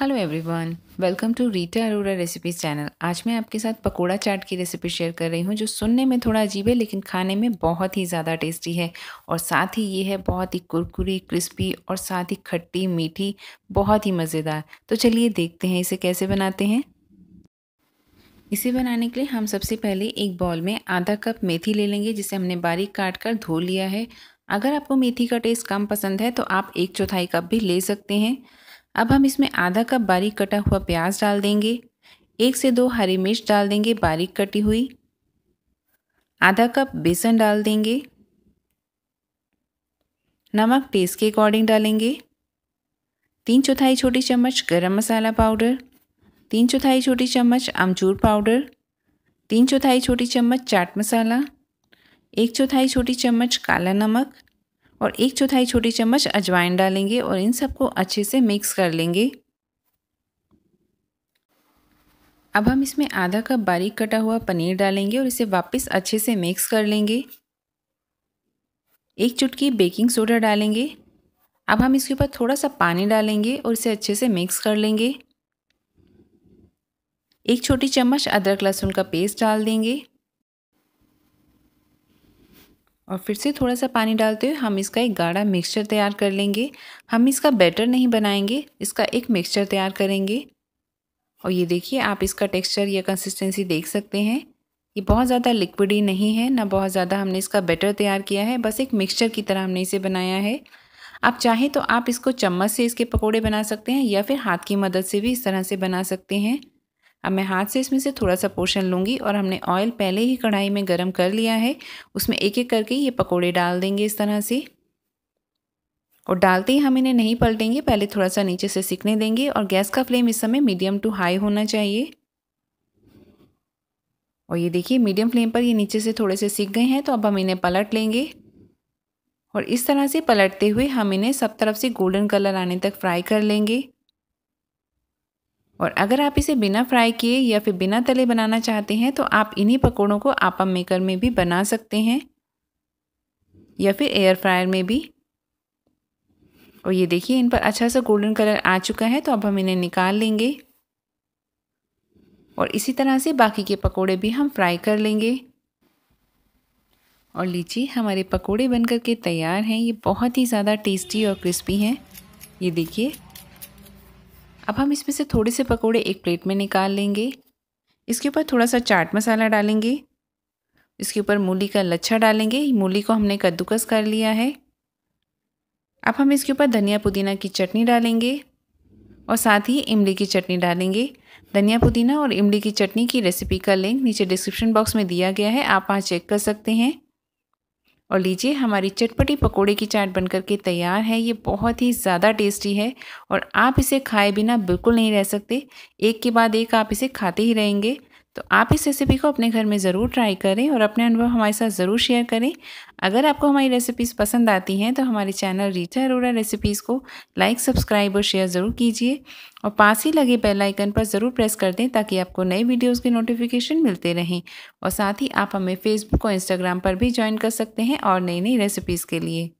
hello everyone welcome to Rita Arora recipes channel आज मैं आपके साथ पकोड़ा चाट की रेसिपी शेयर कर रही हूँ जो सुनने में थोड़ा अजीब है लेकिन खाने में बहुत ही ज़्यादा टेस्टी है और साथ ही ये है बहुत ही कुरकुरी क्रिस्पी और साथ ही खट्टी मीठी बहुत ही मज़ेदार तो चलिए देखते हैं इसे कैसे बनाते हैं इसे बनाने के लिए हम सबसे पहले एक बॉल में आधा कप मेथी ले लेंगे जिसे हमने बारीक काट कर धो लिया है अगर आपको मेथी का टेस्ट कम पसंद है तो आप एक चौथाई कप भी ले सकते हैं अब हम इसमें आधा कप बारीक कटा हुआ प्याज डाल देंगे एक से दो हरी मिर्च डाल देंगे बारीक कटी हुई आधा कप बेसन डाल देंगे नमक टेस्ट के अकॉर्डिंग डालेंगे तीन चौथाई छोटी चम्मच गरम मसाला पाउडर तीन चौथाई छोटी चम्मच अमचूर पाउडर तीन चौथाई छोटी चम्मच चाट मसाला एक चौथाई छोटी चम्मच काला नमक और एक चौथाई छोटी चम्मच अजवाइन डालेंगे और इन सबको अच्छे से मिक्स कर लेंगे अब हम इसमें आधा कप बारीक कटा हुआ पनीर डालेंगे और इसे वापस अच्छे से मिक्स कर लेंगे एक चुटकी बेकिंग सोडा डालेंगे अब हम इसके ऊपर थोड़ा सा पानी डालेंगे और इसे अच्छे से मिक्स कर लेंगे एक छोटी चम्मच अदरक लहसुन का पेस्ट डाल देंगे और फिर से थोड़ा सा पानी डालते हुए हम इसका एक गाढ़ा मिक्सचर तैयार कर लेंगे हम इसका बैटर नहीं बनाएंगे इसका एक मिक्सचर तैयार करेंगे और ये देखिए आप इसका टेक्सचर या कंसिस्टेंसी देख सकते हैं ये बहुत ज़्यादा लिक्विडी नहीं है ना बहुत ज़्यादा हमने इसका बैटर तैयार किया है बस एक मिक्सचर की तरह हमने इसे बनाया है आप चाहें तो आप इसको चम्मच से इसके पकौड़े बना सकते हैं या फिर हाथ की मदद से भी इस तरह से बना सकते हैं अब मैं हाथ से इसमें से थोड़ा सा पोर्शन लूँगी और हमने ऑयल पहले ही कढ़ाई में गर्म कर लिया है उसमें एक एक करके ये पकौड़े डाल देंगे इस तरह से और डालते ही हम इन्हें नहीं पलटेंगे पहले थोड़ा सा नीचे से सीखने देंगे और गैस का फ्लेम इस समय मीडियम टू हाई होना चाहिए और ये देखिए मीडियम फ्लेम पर ये नीचे से थोड़े से सीख गए हैं तो अब हम इन्हें पलट लेंगे और इस तरह से पलटते हुए हम इन्हें सब तरफ से गोल्डन कलर आने तक फ्राई कर लेंगे और अगर आप इसे बिना फ्राई किए या फिर बिना तले बनाना चाहते हैं तो आप इन्हीं पकौड़ों को आपम मेकर में भी बना सकते हैं या फिर एयर फ्रायर में भी और ये देखिए इन पर अच्छा सा गोल्डन कलर आ चुका है तो अब हम इन्हें निकाल लेंगे और इसी तरह से बाकी के पकोड़े भी हम फ्राई कर लेंगे और लीची हमारे पकोड़े बनकर के तैयार हैं ये बहुत ही ज़्यादा टेस्टी और क्रिस्पी हैं ये देखिए अब हम इसमें से थोड़े से पकौड़े एक प्लेट में निकाल लेंगे इसके ऊपर थोड़ा सा चाट मसाला डालेंगे इसके ऊपर मूली का लच्छा डालेंगे मूली को हमने कद्दूकस कर लिया है अब हम इसके ऊपर धनिया पुदीना की चटनी डालेंगे और साथ ही इमली की चटनी डालेंगे धनिया पुदीना और इमली की चटनी की रेसिपी का लिंक नीचे डिस्क्रिप्शन बॉक्स में दिया गया है आप वहाँ चेक कर सकते हैं और लीजिए हमारी चटपटी पकोड़े की चाट बनकर के तैयार है ये बहुत ही ज़्यादा टेस्टी है और आप इसे खाए बिना बिल्कुल नहीं रह सकते एक के बाद एक आप इसे खाते ही रहेंगे तो आप इस रेसिपी को अपने घर में ज़रूर ट्राई करें और अपने अनुभव हमारे साथ ज़रूर शेयर करें अगर आपको हमारी रेसिपीज़ पसंद आती हैं तो हमारे चैनल रीचा अरोड़ा रेसिपीज़ को लाइक सब्सक्राइब और शेयर ज़रूर कीजिए और पास ही लगे बेल आइकन पर ज़रूर प्रेस कर दें ताकि आपको नए वीडियोज़ के नोटिफिकेशन मिलते रहें और साथ ही आप हमें फेसबुक और इंस्टाग्राम पर भी ज्वाइन कर सकते हैं और नई नई रेसिपीज़ के लिए